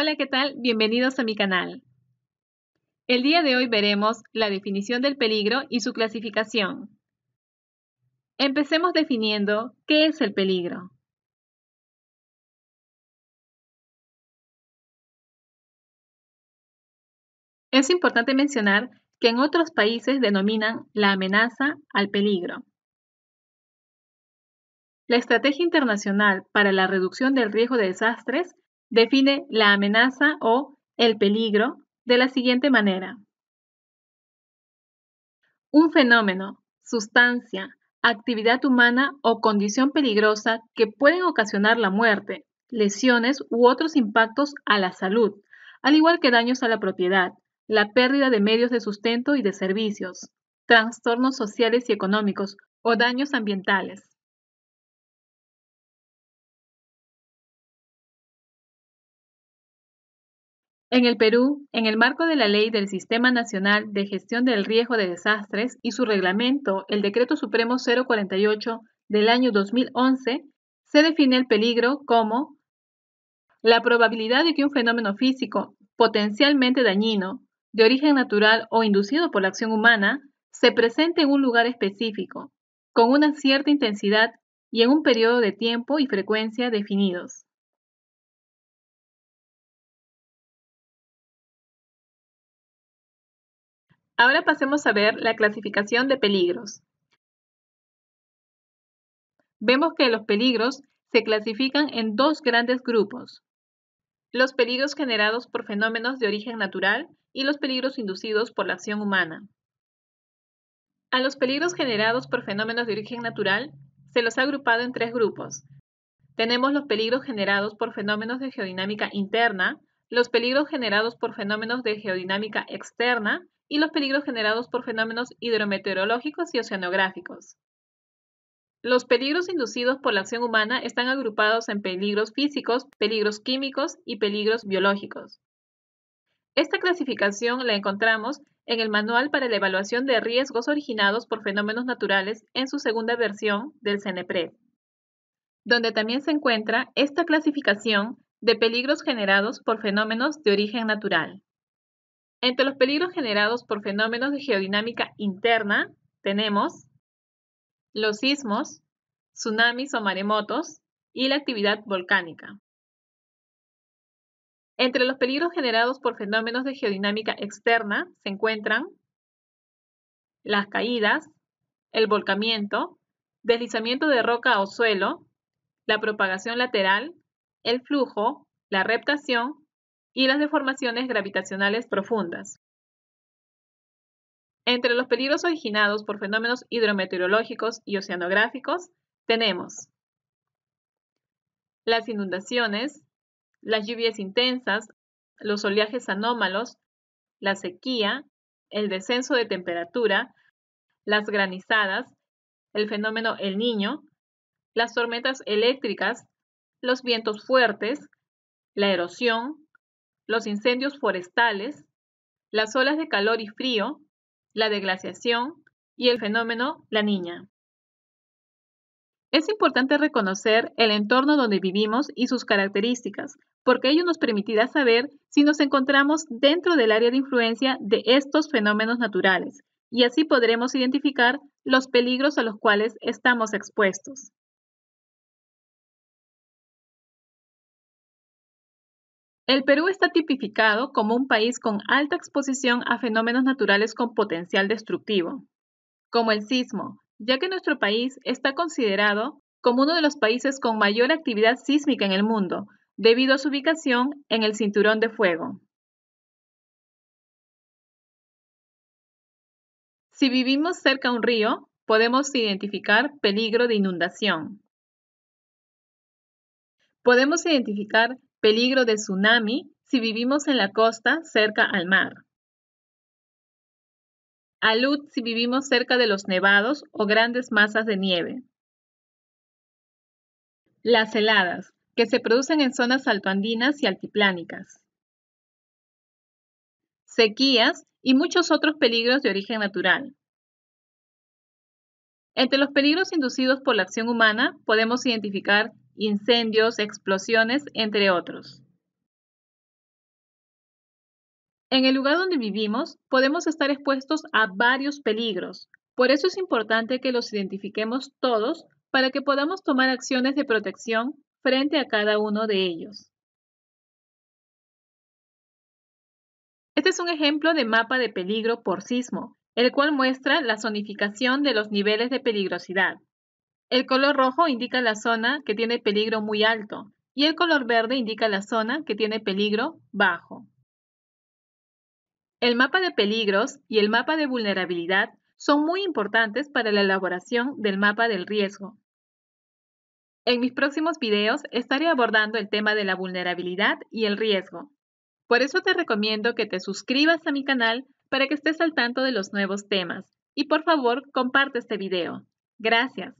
Hola, ¿qué tal? Bienvenidos a mi canal. El día de hoy veremos la definición del peligro y su clasificación. Empecemos definiendo qué es el peligro. Es importante mencionar que en otros países denominan la amenaza al peligro. La Estrategia Internacional para la Reducción del Riesgo de Desastres define la amenaza o el peligro de la siguiente manera. Un fenómeno, sustancia, actividad humana o condición peligrosa que pueden ocasionar la muerte, lesiones u otros impactos a la salud, al igual que daños a la propiedad, la pérdida de medios de sustento y de servicios, trastornos sociales y económicos o daños ambientales. En el Perú, en el marco de la Ley del Sistema Nacional de Gestión del Riesgo de Desastres y su reglamento, el Decreto Supremo 048 del año 2011, se define el peligro como la probabilidad de que un fenómeno físico potencialmente dañino, de origen natural o inducido por la acción humana, se presente en un lugar específico, con una cierta intensidad y en un periodo de tiempo y frecuencia definidos. Ahora pasemos a ver la clasificación de peligros. Vemos que los peligros se clasifican en dos grandes grupos. Los peligros generados por fenómenos de origen natural y los peligros inducidos por la acción humana. A los peligros generados por fenómenos de origen natural se los ha agrupado en tres grupos. Tenemos los peligros generados por fenómenos de geodinámica interna, los peligros generados por fenómenos de geodinámica externa y los peligros generados por fenómenos hidrometeorológicos y oceanográficos. Los peligros inducidos por la acción humana están agrupados en peligros físicos, peligros químicos y peligros biológicos. Esta clasificación la encontramos en el Manual para la Evaluación de Riesgos Originados por Fenómenos Naturales en su segunda versión del CENEPRED, donde también se encuentra esta clasificación de peligros generados por fenómenos de origen natural. Entre los peligros generados por fenómenos de geodinámica interna tenemos los sismos, tsunamis o maremotos y la actividad volcánica. Entre los peligros generados por fenómenos de geodinámica externa se encuentran las caídas, el volcamiento, deslizamiento de roca o suelo, la propagación lateral el flujo, la reptación y las deformaciones gravitacionales profundas. Entre los peligros originados por fenómenos hidrometeorológicos y oceanográficos tenemos las inundaciones, las lluvias intensas, los oleajes anómalos, la sequía, el descenso de temperatura, las granizadas, el fenómeno El Niño, las tormentas eléctricas, los vientos fuertes, la erosión, los incendios forestales, las olas de calor y frío, la deglaciación y el fenómeno La Niña. Es importante reconocer el entorno donde vivimos y sus características, porque ello nos permitirá saber si nos encontramos dentro del área de influencia de estos fenómenos naturales, y así podremos identificar los peligros a los cuales estamos expuestos. El Perú está tipificado como un país con alta exposición a fenómenos naturales con potencial destructivo, como el sismo, ya que nuestro país está considerado como uno de los países con mayor actividad sísmica en el mundo, debido a su ubicación en el Cinturón de Fuego. Si vivimos cerca a un río, podemos identificar peligro de inundación. Podemos identificar Peligro de tsunami si vivimos en la costa cerca al mar. Alud si vivimos cerca de los nevados o grandes masas de nieve. Las heladas, que se producen en zonas altoandinas y altiplánicas. Sequías y muchos otros peligros de origen natural. Entre los peligros inducidos por la acción humana podemos identificar incendios, explosiones, entre otros. En el lugar donde vivimos podemos estar expuestos a varios peligros, por eso es importante que los identifiquemos todos para que podamos tomar acciones de protección frente a cada uno de ellos. Este es un ejemplo de mapa de peligro por sismo, el cual muestra la zonificación de los niveles de peligrosidad. El color rojo indica la zona que tiene peligro muy alto y el color verde indica la zona que tiene peligro bajo. El mapa de peligros y el mapa de vulnerabilidad son muy importantes para la elaboración del mapa del riesgo. En mis próximos videos estaré abordando el tema de la vulnerabilidad y el riesgo. Por eso te recomiendo que te suscribas a mi canal para que estés al tanto de los nuevos temas. Y por favor, comparte este video. Gracias.